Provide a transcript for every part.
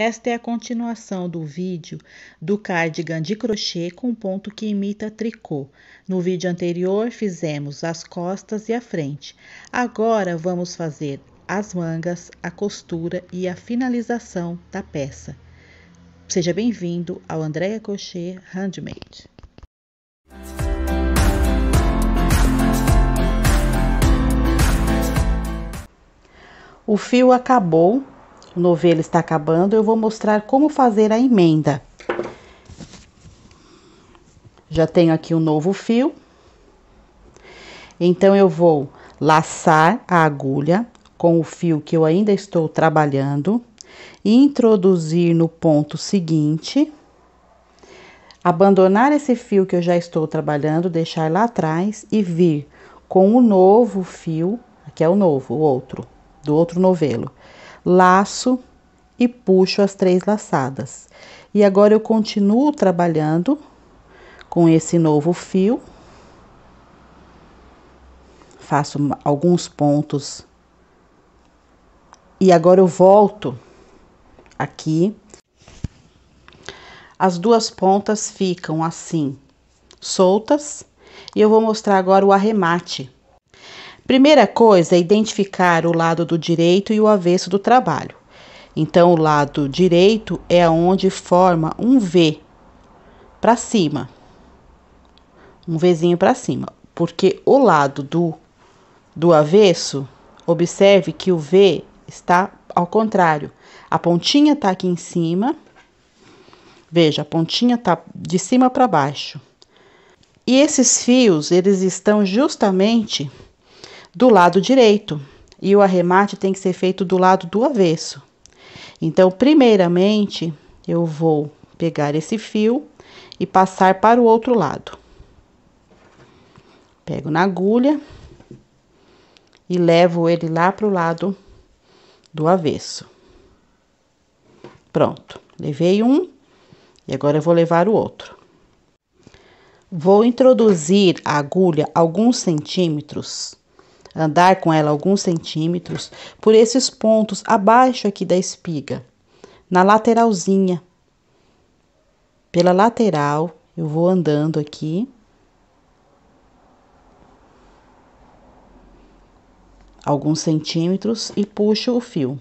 Esta é a continuação do vídeo do cardigan de crochê com ponto que imita tricô. No vídeo anterior fizemos as costas e a frente. Agora vamos fazer as mangas, a costura e a finalização da peça. Seja bem-vindo ao Andréia Crochê Handmade. O fio acabou o novelo está acabando, eu vou mostrar como fazer a emenda. Já tenho aqui um novo fio. Então, eu vou laçar a agulha com o fio que eu ainda estou trabalhando, introduzir no ponto seguinte, abandonar esse fio que eu já estou trabalhando, deixar lá atrás e vir com o novo fio, aqui é o novo, o outro, do outro novelo laço e puxo as três laçadas. E agora eu continuo trabalhando com esse novo fio. Faço alguns pontos. E agora eu volto aqui. As duas pontas ficam assim, soltas, e eu vou mostrar agora o arremate. Primeira coisa é identificar o lado do direito e o avesso do trabalho. Então, o lado direito é onde forma um V para cima, um Vzinho para cima, porque o lado do, do avesso, observe que o V está ao contrário. A pontinha está aqui em cima, veja, a pontinha está de cima para baixo. E esses fios, eles estão justamente do lado direito e o arremate tem que ser feito do lado do avesso. Então, primeiramente, eu vou pegar esse fio e passar para o outro lado. Pego na agulha e levo ele lá para o lado do avesso. Pronto, levei um e agora eu vou levar o outro. Vou introduzir a agulha alguns centímetros andar com ela alguns centímetros por esses pontos abaixo aqui da espiga, na lateralzinha. Pela lateral, eu vou andando aqui. Alguns centímetros e puxo o fio.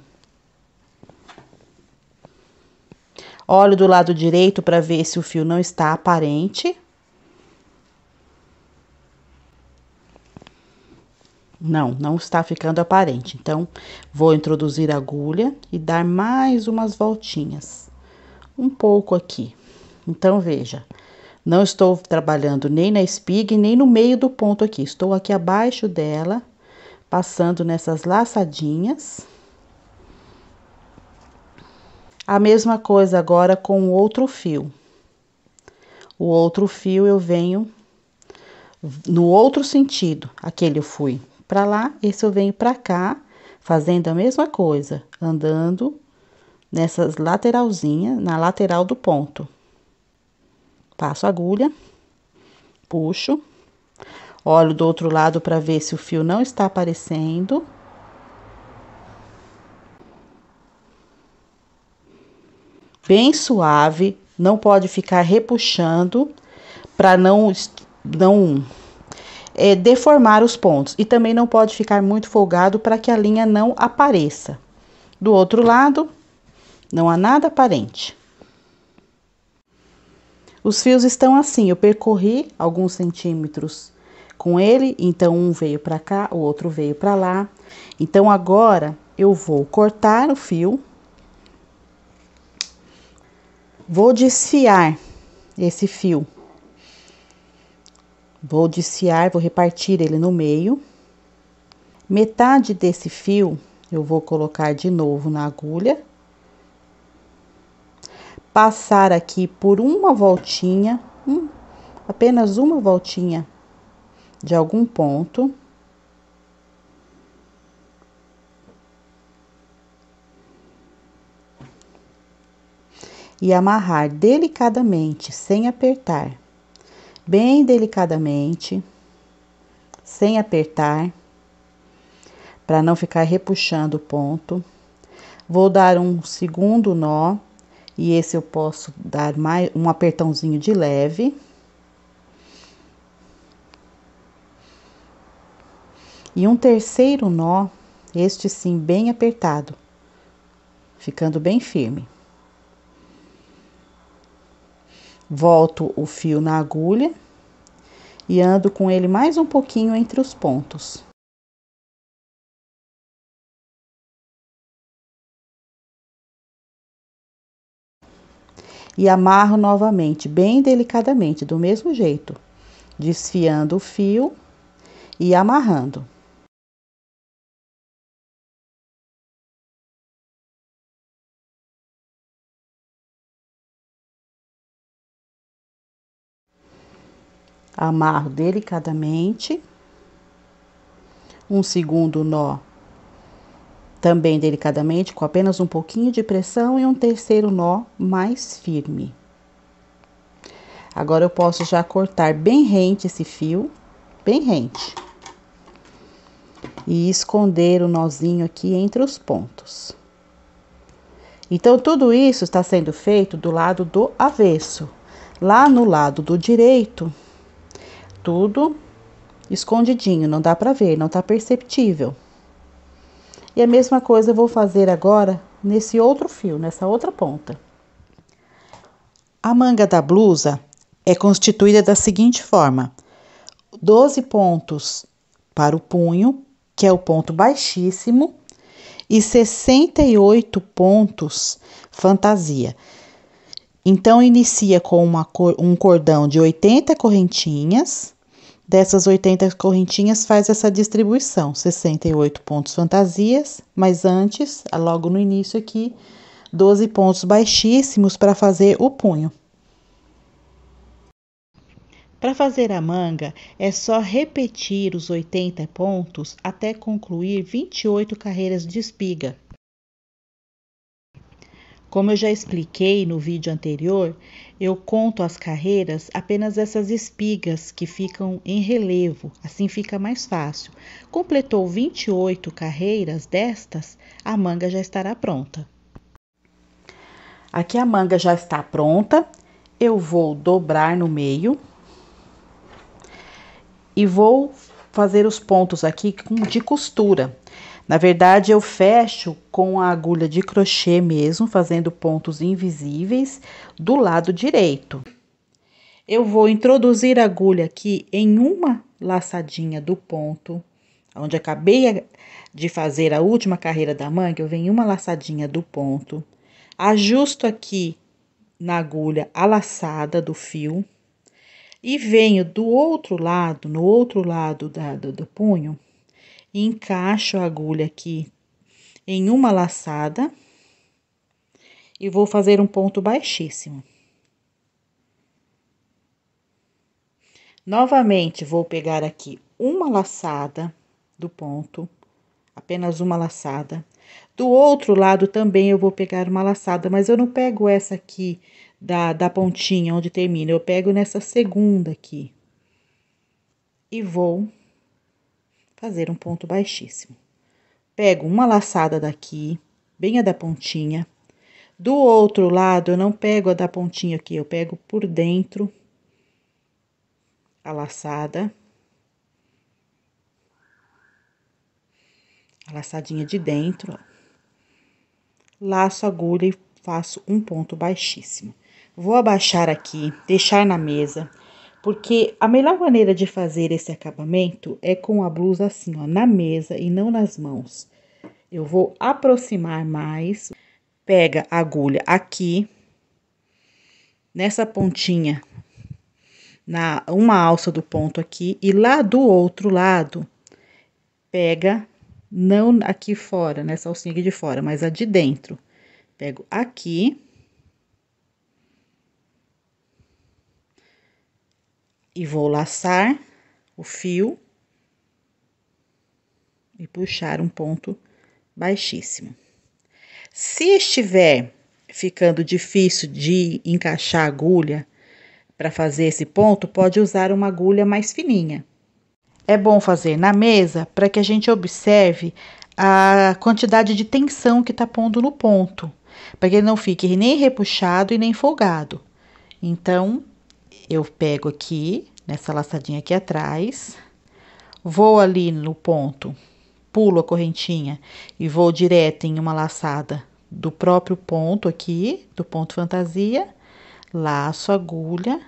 Olho do lado direito para ver se o fio não está aparente. Não, não está ficando aparente. Então, vou introduzir a agulha e dar mais umas voltinhas. Um pouco aqui. Então, veja, não estou trabalhando nem na espiga nem no meio do ponto aqui. Estou aqui abaixo dela, passando nessas laçadinhas. A mesma coisa agora com o outro fio. O outro fio eu venho no outro sentido, aquele eu fui para lá, esse eu venho para cá, fazendo a mesma coisa, andando nessas lateralzinhas, na lateral do ponto. Passo a agulha, puxo, olho do outro lado para ver se o fio não está aparecendo. Bem suave, não pode ficar repuxando para não não é, deformar os pontos e também não pode ficar muito folgado para que a linha não apareça. Do outro lado, não há nada aparente. Os fios estão assim, eu percorri alguns centímetros com ele, então um veio para cá, o outro veio para lá. Então agora eu vou cortar o fio, vou desfiar esse fio Vou desfiar, vou repartir ele no meio. Metade desse fio eu vou colocar de novo na agulha. Passar aqui por uma voltinha, hum, apenas uma voltinha de algum ponto. E amarrar delicadamente, sem apertar bem delicadamente, sem apertar, para não ficar repuxando o ponto. Vou dar um segundo nó, e esse eu posso dar mais um apertãozinho de leve. E um terceiro nó, este sim bem apertado, ficando bem firme. Volto o fio na agulha e ando com ele mais um pouquinho entre os pontos. E amarro novamente, bem delicadamente, do mesmo jeito, desfiando o fio e amarrando. amarro delicadamente. Um segundo nó também delicadamente, com apenas um pouquinho de pressão, e um terceiro nó mais firme. Agora eu posso já cortar bem rente esse fio, bem rente. E esconder o nozinho aqui entre os pontos. Então, tudo isso está sendo feito do lado do avesso. Lá no lado do direito, tudo escondidinho, não dá para ver, não está perceptível. E a mesma coisa eu vou fazer agora nesse outro fio, nessa outra ponta. A manga da blusa é constituída da seguinte forma: 12 pontos para o punho, que é o ponto baixíssimo, e 68 pontos fantasia. Então, inicia com uma, um cordão de 80 correntinhas Dessas 80 correntinhas faz essa distribuição, 68 pontos fantasias, mas antes, logo no início aqui, 12 pontos baixíssimos para fazer o punho. Para fazer a manga, é só repetir os 80 pontos até concluir 28 carreiras de espiga. Como eu já expliquei no vídeo anterior, eu conto as carreiras apenas essas espigas que ficam em relevo, assim fica mais fácil. Completou 28 carreiras destas, a manga já estará pronta. Aqui a manga já está pronta, eu vou dobrar no meio e vou fazer os pontos aqui de costura. Na verdade, eu fecho com a agulha de crochê mesmo, fazendo pontos invisíveis do lado direito. Eu vou introduzir a agulha aqui em uma laçadinha do ponto, onde acabei de fazer a última carreira da manga, eu venho uma laçadinha do ponto. Ajusto aqui na agulha a laçada do fio e venho do outro lado, no outro lado da, do, do punho, encaixo a agulha aqui em uma laçada e vou fazer um ponto baixíssimo. Novamente, vou pegar aqui uma laçada do ponto, apenas uma laçada. Do outro lado também eu vou pegar uma laçada, mas eu não pego essa aqui da, da pontinha onde termina, eu pego nessa segunda aqui. E vou fazer um ponto baixíssimo. Pego uma laçada daqui, bem a da pontinha. Do outro lado, eu não pego a da pontinha aqui, eu pego por dentro a laçada. A laçadinha de dentro, ó. Laço a agulha e faço um ponto baixíssimo. Vou abaixar aqui, deixar na mesa porque a melhor maneira de fazer esse acabamento é com a blusa assim, ó, na mesa e não nas mãos. Eu vou aproximar mais, pega a agulha aqui, nessa pontinha, na uma alça do ponto aqui, e lá do outro lado, pega, não aqui fora, nessa alcinha aqui de fora, mas a de dentro. Pego aqui, e vou laçar o fio e puxar um ponto baixíssimo. Se estiver ficando difícil de encaixar a agulha para fazer esse ponto, pode usar uma agulha mais fininha. É bom fazer na mesa para que a gente observe a quantidade de tensão que está pondo no ponto, para que ele não fique nem repuxado e nem folgado. Então, eu pego aqui, nessa laçadinha aqui atrás, vou ali no ponto, pulo a correntinha e vou direto em uma laçada do próprio ponto aqui, do ponto fantasia, laço agulha,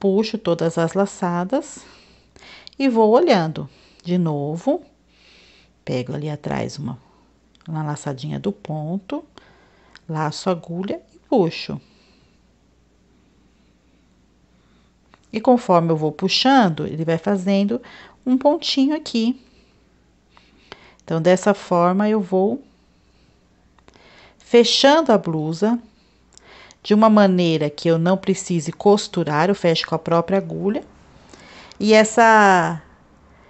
puxo todas as laçadas e vou olhando. De novo, pego ali atrás uma, uma laçadinha do ponto, laço agulha e puxo. E conforme eu vou puxando, ele vai fazendo um pontinho aqui. Então, dessa forma, eu vou fechando a blusa de uma maneira que eu não precise costurar, eu fecho com a própria agulha. E essa,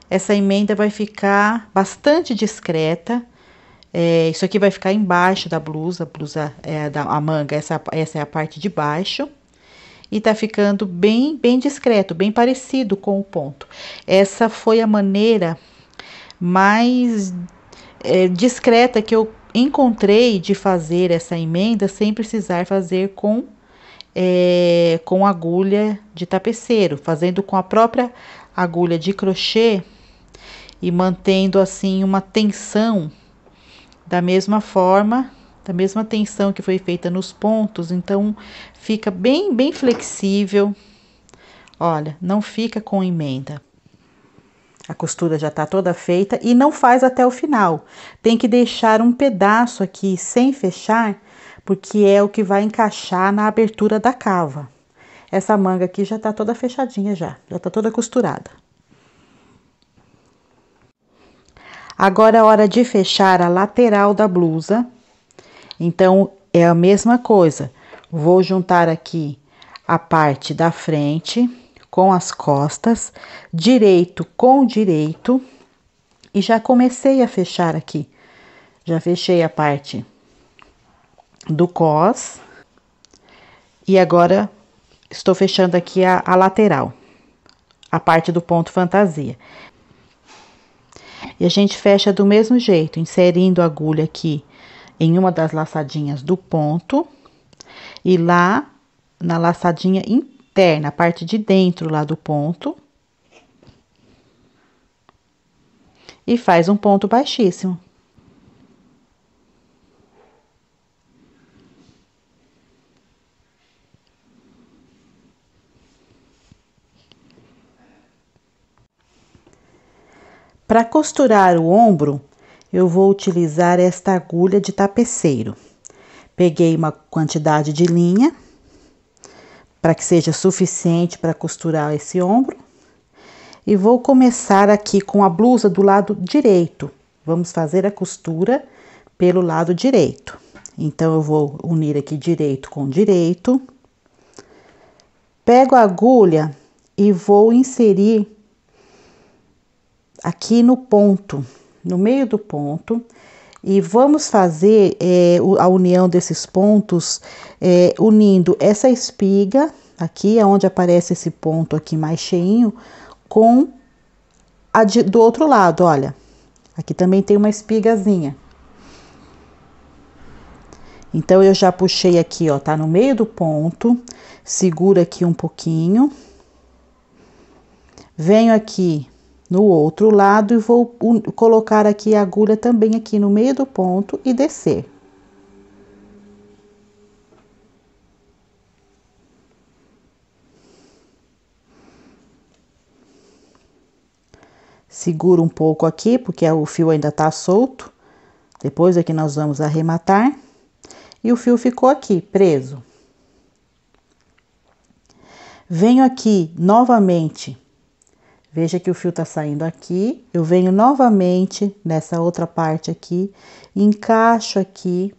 essa emenda vai ficar bastante discreta. É, isso aqui vai ficar embaixo da blusa, blusa é, da, a manga, essa, essa é a parte de baixo e tá ficando bem, bem discreto, bem parecido com o ponto. Essa foi a maneira mais é, discreta que eu encontrei de fazer essa emenda sem precisar fazer com é, com agulha de tapeceiro, fazendo com a própria agulha de crochê e mantendo assim uma tensão da mesma forma da mesma tensão que foi feita nos pontos, então fica bem, bem flexível. Olha, não fica com emenda. A costura já está toda feita e não faz até o final. Tem que deixar um pedaço aqui sem fechar, porque é o que vai encaixar na abertura da cava. Essa manga aqui já está toda fechadinha já, já está toda costurada. Agora é hora de fechar a lateral da blusa então é a mesma coisa. Vou juntar aqui a parte da frente com as costas, direito com direito, e já comecei a fechar aqui. Já fechei a parte do cos e agora estou fechando aqui a, a lateral, a parte do ponto fantasia. E a gente fecha do mesmo jeito, inserindo a agulha aqui em uma das laçadinhas do ponto e lá na laçadinha interna, a parte de dentro lá do ponto. E faz um ponto baixíssimo. Para costurar o ombro, eu vou utilizar esta agulha de tapeceiro. Peguei uma quantidade de linha para que seja suficiente para costurar esse ombro. E vou começar aqui com a blusa do lado direito. Vamos fazer a costura pelo lado direito. Então, eu vou unir aqui direito com direito. Pego a agulha e vou inserir aqui no ponto no meio do ponto e vamos fazer é, a união desses pontos é, unindo essa espiga aqui, é onde aparece esse ponto aqui mais cheinho, com a de, do outro lado, olha. Aqui também tem uma espigazinha. Então, eu já puxei aqui, ó, tá no meio do ponto, Segura aqui um pouquinho. Venho aqui no outro lado e vou colocar aqui a agulha também aqui no meio do ponto e descer. Seguro um pouco aqui, porque o fio ainda tá solto. Depois aqui é nós vamos arrematar. E o fio ficou aqui, preso. Venho aqui novamente Veja que o fio tá saindo aqui, eu venho novamente nessa outra parte aqui, encaixo aqui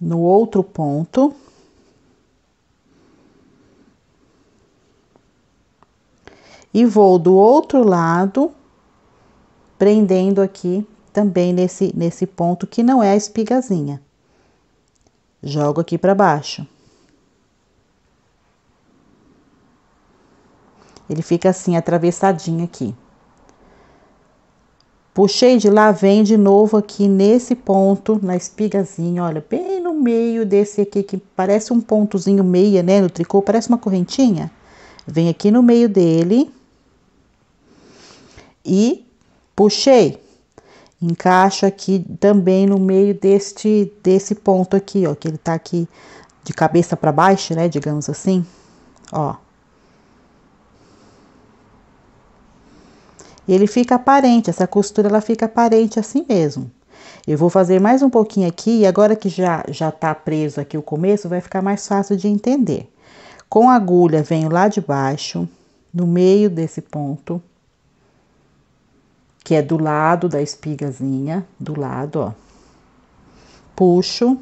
no outro ponto. E vou do outro lado, prendendo aqui também nesse, nesse ponto que não é a espigazinha. Jogo aqui para baixo. Ele fica assim, atravessadinho aqui. Puxei de lá, vem de novo aqui nesse ponto, na espigazinha, olha, bem no meio desse aqui, que parece um pontozinho meia, né, no tricô, parece uma correntinha. Vem aqui no meio dele e puxei. Encaixo aqui também no meio deste, desse ponto aqui, ó, que ele tá aqui de cabeça para baixo, né, digamos assim, ó. ele fica aparente, essa costura ela fica aparente assim mesmo. Eu vou fazer mais um pouquinho aqui e agora que já já tá preso aqui o começo, vai ficar mais fácil de entender. Com a agulha venho lá de baixo, no meio desse ponto, que é do lado da espigazinha, do lado, ó. Puxo.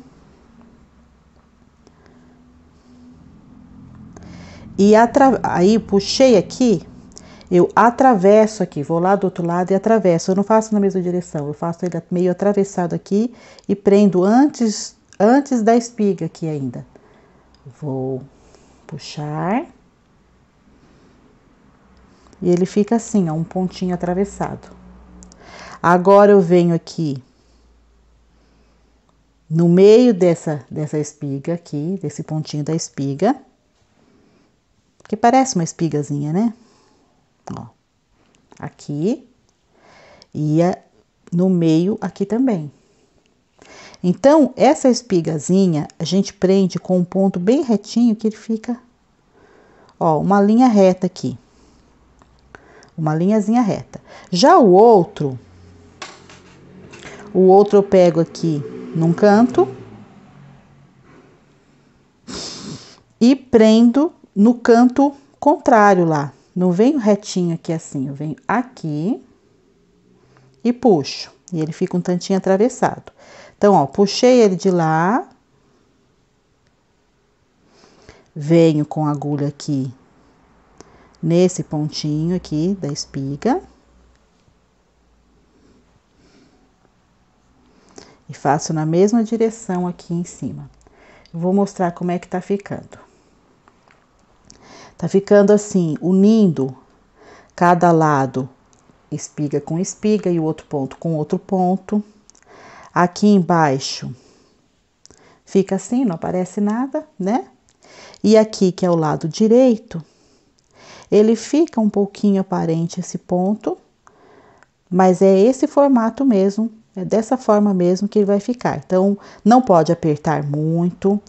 E atra... aí puxei aqui, eu atravesso aqui, vou lá do outro lado e atravesso. Eu não faço na mesma direção, eu faço ele meio atravessado aqui e prendo antes, antes da espiga aqui ainda. Vou puxar. E ele fica assim, ó, um pontinho atravessado. Agora eu venho aqui no meio dessa, dessa espiga aqui, desse pontinho da espiga, que parece uma espigazinha, né? ó, aqui, e no meio aqui também. Então, essa espigazinha a gente prende com um ponto bem retinho que ele fica, ó, uma linha reta aqui. Uma linhazinha reta. Já o outro, o outro eu pego aqui num canto e prendo no canto contrário lá. Não venho retinho aqui assim, eu venho aqui e puxo. E ele fica um tantinho atravessado. Então, ó, puxei ele de lá. Venho com a agulha aqui nesse pontinho aqui da espiga. E faço na mesma direção aqui em cima. Vou mostrar como é que tá ficando. Tá ficando assim, unindo cada lado espiga com espiga e o outro ponto com outro ponto. Aqui embaixo fica assim, não aparece nada, né? E aqui que é o lado direito, ele fica um pouquinho aparente esse ponto, mas é esse formato mesmo, é dessa forma mesmo que ele vai ficar. Então, não pode apertar muito,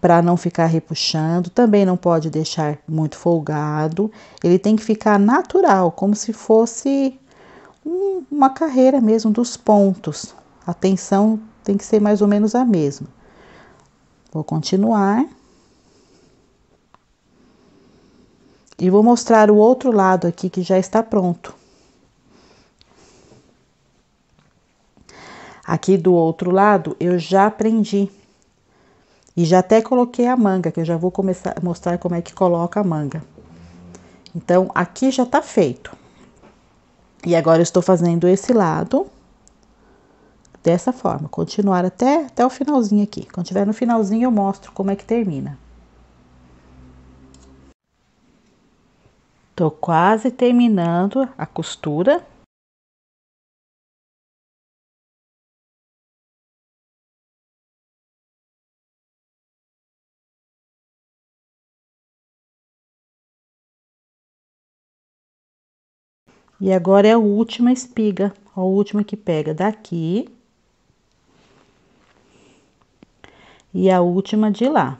para não ficar repuxando, também não pode deixar muito folgado, ele tem que ficar natural, como se fosse um, uma carreira mesmo dos pontos. A tensão tem que ser mais ou menos a mesma. Vou continuar. E vou mostrar o outro lado aqui que já está pronto. Aqui do outro lado eu já prendi e já até coloquei a manga, que eu já vou começar a mostrar como é que coloca a manga. Então, aqui já tá feito. E agora eu estou fazendo esse lado dessa forma, continuar até, até o finalzinho aqui. Quando tiver no finalzinho, eu mostro como é que termina. Tô quase terminando a costura. E agora é a última espiga, a última que pega daqui. E a última de lá.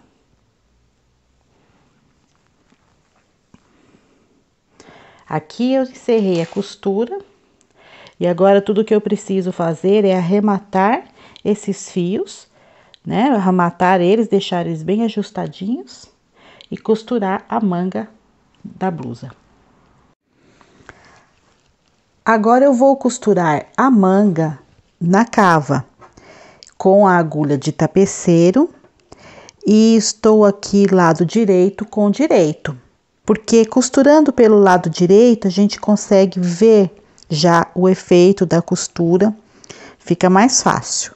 Aqui eu encerrei a costura. E agora tudo que eu preciso fazer é arrematar esses fios, né? Arrematar eles, deixar eles bem ajustadinhos e costurar a manga da blusa. Agora eu vou costurar a manga na cava com a agulha de tapeceiro e estou aqui lado direito com direito, porque costurando pelo lado direito a gente consegue ver já o efeito da costura, fica mais fácil.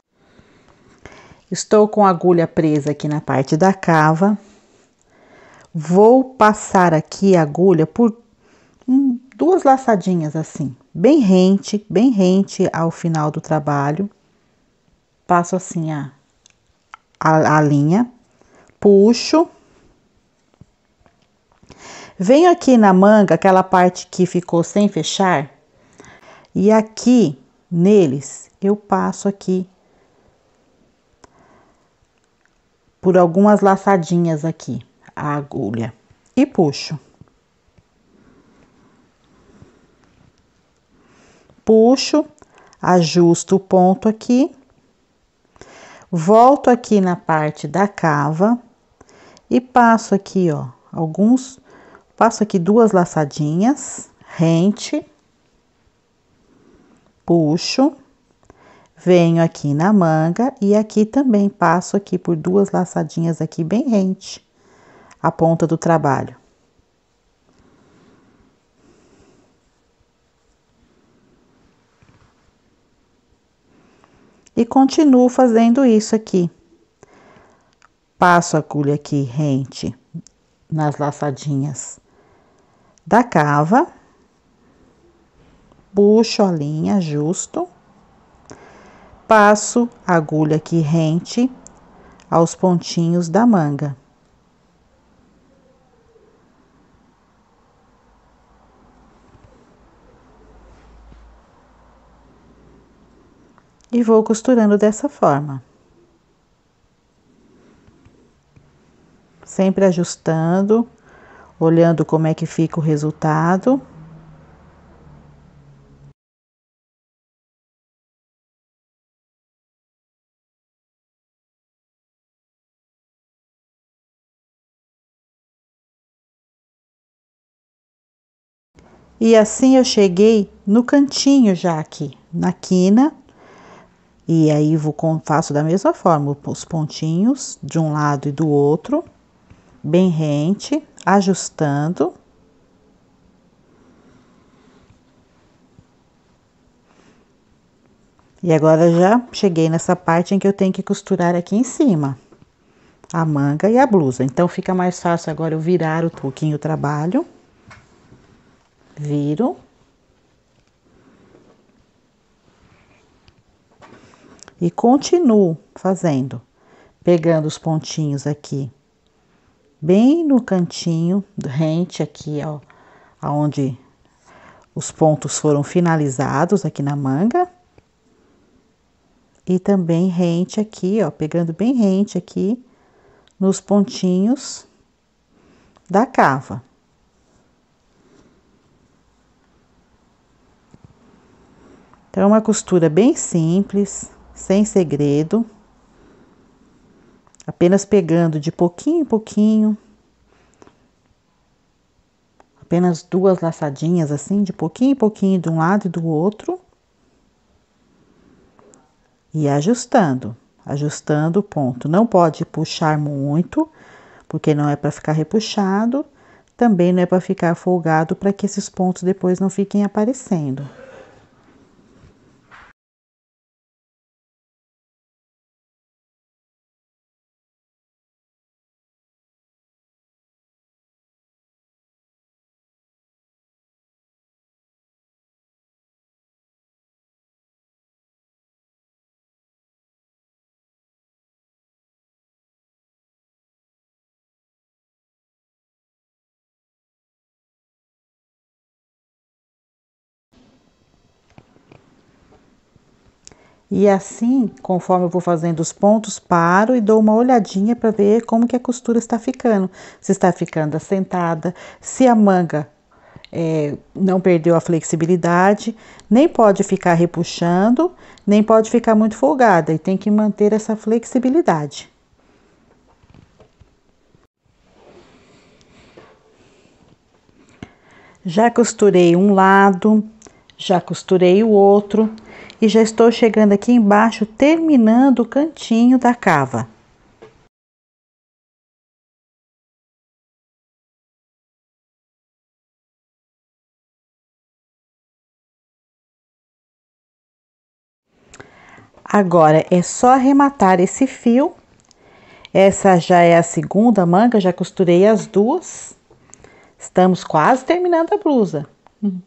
Estou com a agulha presa aqui na parte da cava. Vou passar aqui a agulha por duas laçadinhas assim, bem rente, bem rente ao final do trabalho. Passo assim a, a, a linha, puxo. Venho aqui na manga, aquela parte que ficou sem fechar, e aqui neles eu passo aqui por algumas laçadinhas aqui a agulha e puxo. puxo, ajusto o ponto aqui, volto aqui na parte da cava e passo aqui, ó, alguns, passo aqui duas laçadinhas, rente, puxo, venho aqui na manga e aqui também passo aqui por duas laçadinhas aqui bem rente a ponta do trabalho. e continuo fazendo isso aqui. Passo a agulha aqui rente nas laçadinhas da cava, puxo a linha justo, passo a agulha aqui rente aos pontinhos da manga. e vou costurando dessa forma. Sempre ajustando, olhando como é que fica o resultado. E assim eu cheguei no cantinho já aqui, na quina, e aí vou, faço da mesma forma os pontinhos de um lado e do outro, bem rente, ajustando. E agora já cheguei nessa parte em que eu tenho que costurar aqui em cima a manga e a blusa. Então fica mais fácil agora eu virar um pouquinho o trabalho. Viro e continuo fazendo, pegando os pontinhos aqui, bem no cantinho, rente aqui, ó, aonde os pontos foram finalizados aqui na manga. E também rente aqui, ó, pegando bem rente aqui nos pontinhos da cava. Então, é uma costura bem simples, sem segredo, apenas pegando de pouquinho em pouquinho, apenas duas laçadinhas assim, de pouquinho em pouquinho de um lado e do outro, e ajustando, ajustando o ponto. Não pode puxar muito, porque não é para ficar repuxado, também não é para ficar folgado para que esses pontos depois não fiquem aparecendo. E assim, conforme eu vou fazendo os pontos, paro e dou uma olhadinha para ver como que a costura está ficando. Se está ficando assentada, se a manga é, não perdeu a flexibilidade, nem pode ficar repuxando, nem pode ficar muito folgada e tem que manter essa flexibilidade. Já costurei um lado, já costurei o outro e já estou chegando aqui embaixo, terminando o cantinho da cava. Agora é só arrematar esse fio. Essa já é a segunda manga, já costurei as duas. Estamos quase terminando a blusa. Uhum.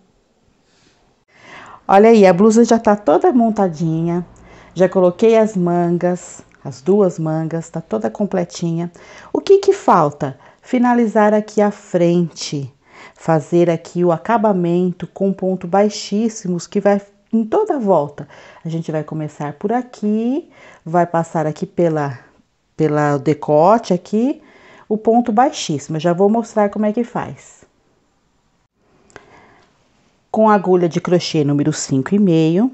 Olha aí, a blusa já tá toda montadinha. Já coloquei as mangas, as duas mangas, tá toda completinha. O que que falta? Finalizar aqui a frente, fazer aqui o acabamento com ponto baixíssimos que vai em toda a volta. A gente vai começar por aqui, vai passar aqui pela pela decote aqui, o ponto baixíssimo. Eu já vou mostrar como é que faz. Com a agulha de crochê número e meio,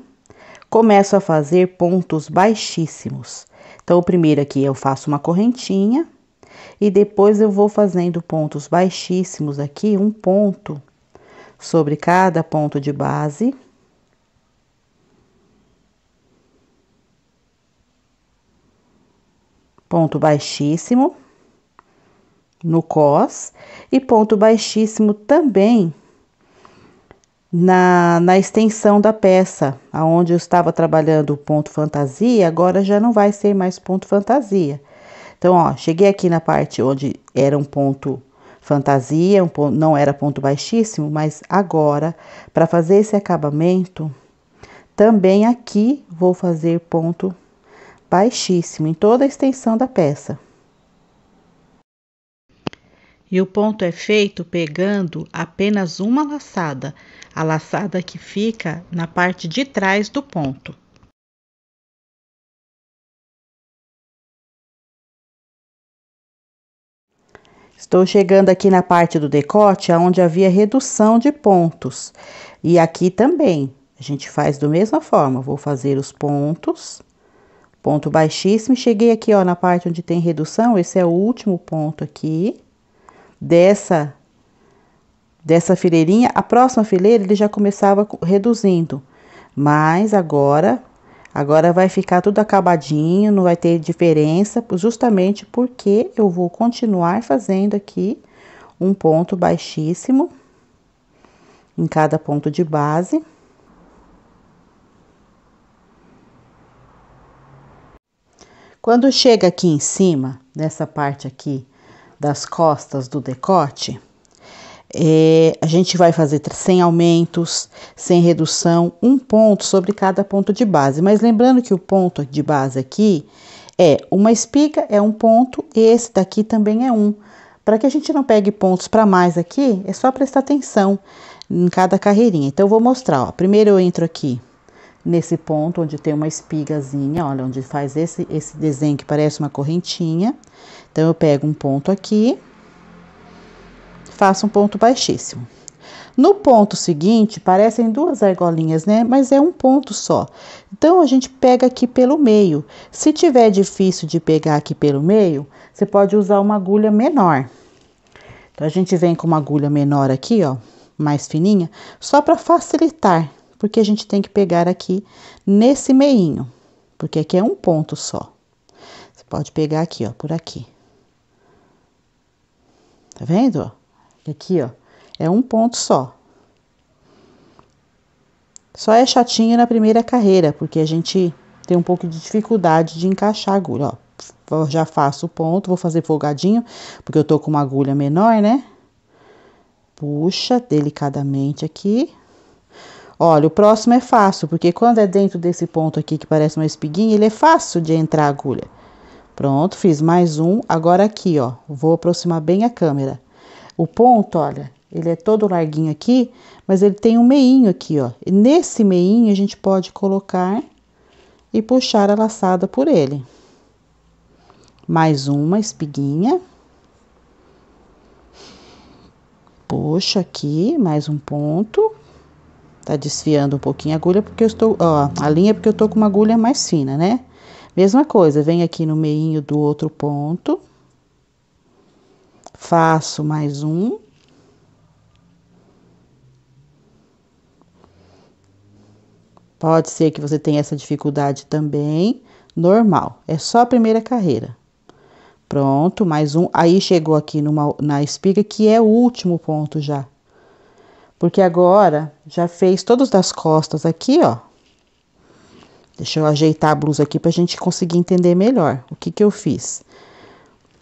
começo a fazer pontos baixíssimos. Então, o primeiro aqui eu faço uma correntinha e depois eu vou fazendo pontos baixíssimos aqui, um ponto sobre cada ponto de base. Ponto baixíssimo no cos e ponto baixíssimo também na, na extensão da peça, aonde eu estava trabalhando o ponto fantasia, agora já não vai ser mais ponto fantasia. Então, ó, cheguei aqui na parte onde era um ponto fantasia, um ponto, não era ponto baixíssimo, mas agora, para fazer esse acabamento, também aqui vou fazer ponto baixíssimo em toda a extensão da peça e o ponto é feito pegando apenas uma laçada, a laçada que fica na parte de trás do ponto. Estou chegando aqui na parte do decote, onde havia redução de pontos. E aqui também, a gente faz da mesma forma. Vou fazer os pontos, ponto baixíssimo. Cheguei aqui, ó, na parte onde tem redução, esse é o último ponto aqui dessa dessa fileirinha, a próxima fileira ele já começava reduzindo. Mas agora agora vai ficar tudo acabadinho, não vai ter diferença, justamente porque eu vou continuar fazendo aqui um ponto baixíssimo em cada ponto de base. Quando chega aqui em cima, nessa parte aqui das costas do decote, é, a gente vai fazer sem aumentos, sem redução, um ponto sobre cada ponto de base. Mas lembrando que o ponto de base aqui é uma espiga, é um ponto, e esse daqui também é um. Para que a gente não pegue pontos para mais aqui, é só prestar atenção em cada carreirinha. Então, eu vou mostrar. Ó. Primeiro eu entro aqui nesse ponto onde tem uma espigazinha, olha, onde faz esse, esse desenho que parece uma correntinha. Então, eu pego um ponto aqui, faço um ponto baixíssimo. No ponto seguinte, parecem duas argolinhas, né? Mas é um ponto só. Então, a gente pega aqui pelo meio. Se tiver difícil de pegar aqui pelo meio, você pode usar uma agulha menor. Então, a gente vem com uma agulha menor aqui, ó, mais fininha, só para facilitar, porque a gente tem que pegar aqui nesse meinho, porque aqui é um ponto só. Você pode pegar aqui, ó, por aqui. Tá vendo? Aqui, ó. É um ponto só. Só é chatinho na primeira carreira, porque a gente tem um pouco de dificuldade de encaixar a agulha, ó. Eu já faço o ponto, vou fazer folgadinho, porque eu tô com uma agulha menor, né? Puxa delicadamente aqui. Olha, o próximo é fácil, porque quando é dentro desse ponto aqui que parece uma espiguinha, ele é fácil de entrar a agulha. Pronto, fiz mais um. Agora aqui, ó, vou aproximar bem a câmera. O ponto, olha, ele é todo larguinho aqui, mas ele tem um meinho aqui, ó. E nesse meinho a gente pode colocar e puxar a laçada por ele. Mais uma espiguinha. Puxa aqui, mais um ponto. Tá desfiando um pouquinho a agulha porque eu estou, ó, a linha é porque eu tô com uma agulha mais fina, né? Mesma coisa, vem aqui no meio do outro ponto, faço mais um. Pode ser que você tenha essa dificuldade também, normal, é só a primeira carreira. Pronto, mais um. Aí chegou aqui numa, na espiga, que é o último ponto já. Porque agora já fez todos das costas aqui, ó. Deixa eu ajeitar a blusa aqui para a gente conseguir entender melhor o que, que eu fiz.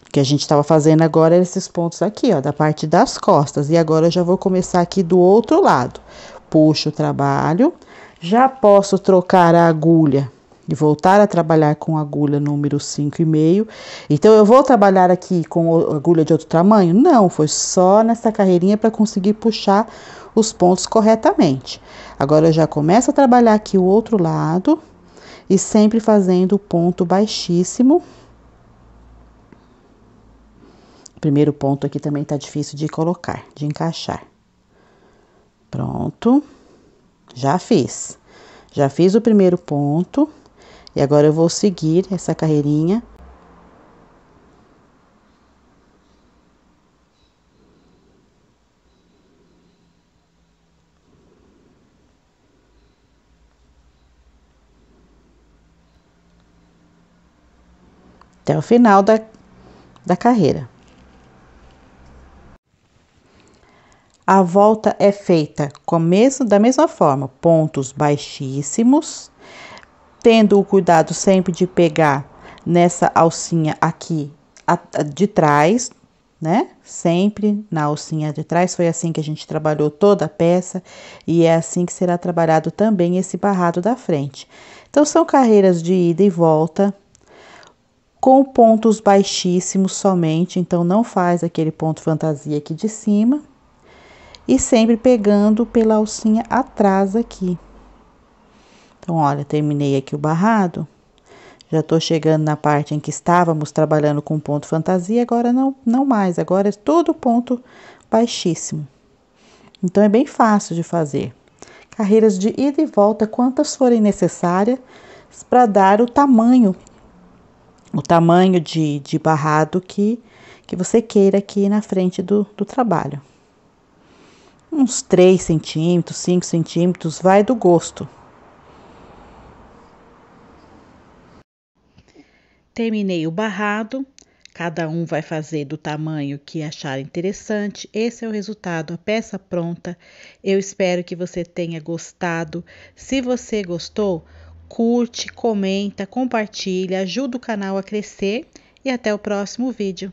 O que a gente estava fazendo agora eram é esses pontos aqui, ó, da parte das costas. E agora eu já vou começar aqui do outro lado. Puxo o trabalho, já posso trocar a agulha e voltar a trabalhar com agulha número 5,5. Então, eu vou trabalhar aqui com agulha de outro tamanho? Não, foi só nessa carreirinha para conseguir puxar os pontos corretamente. Agora, eu já começo a trabalhar aqui o outro lado, e sempre fazendo o ponto baixíssimo. O primeiro ponto aqui também tá difícil de colocar, de encaixar. Pronto. Já fiz. Já fiz o primeiro ponto e agora eu vou seguir essa carreirinha até o final da, da carreira. A volta é feita começo da mesma forma, pontos baixíssimos, tendo o cuidado sempre de pegar nessa alcinha aqui a, a, de trás, né? Sempre na alcinha de trás. Foi assim que a gente trabalhou toda a peça e é assim que será trabalhado também esse barrado da frente. Então, são carreiras de ida e volta, com pontos baixíssimos somente, então não faz aquele ponto fantasia aqui de cima. E sempre pegando pela alcinha atrás aqui. Então, olha, terminei aqui o barrado. Já tô chegando na parte em que estávamos trabalhando com ponto fantasia, agora não, não mais, agora é todo ponto baixíssimo. Então, é bem fácil de fazer. Carreiras de ida e volta, quantas forem necessárias, para dar o tamanho o tamanho de, de barrado que, que você queira aqui na frente do, do trabalho. Uns 3 centímetros, 5 centímetros, vai do gosto. Terminei o barrado, cada um vai fazer do tamanho que achar interessante. Esse é o resultado, a peça pronta. Eu espero que você tenha gostado. Se você gostou, curte, comenta, compartilha, ajuda o canal a crescer e até o próximo vídeo.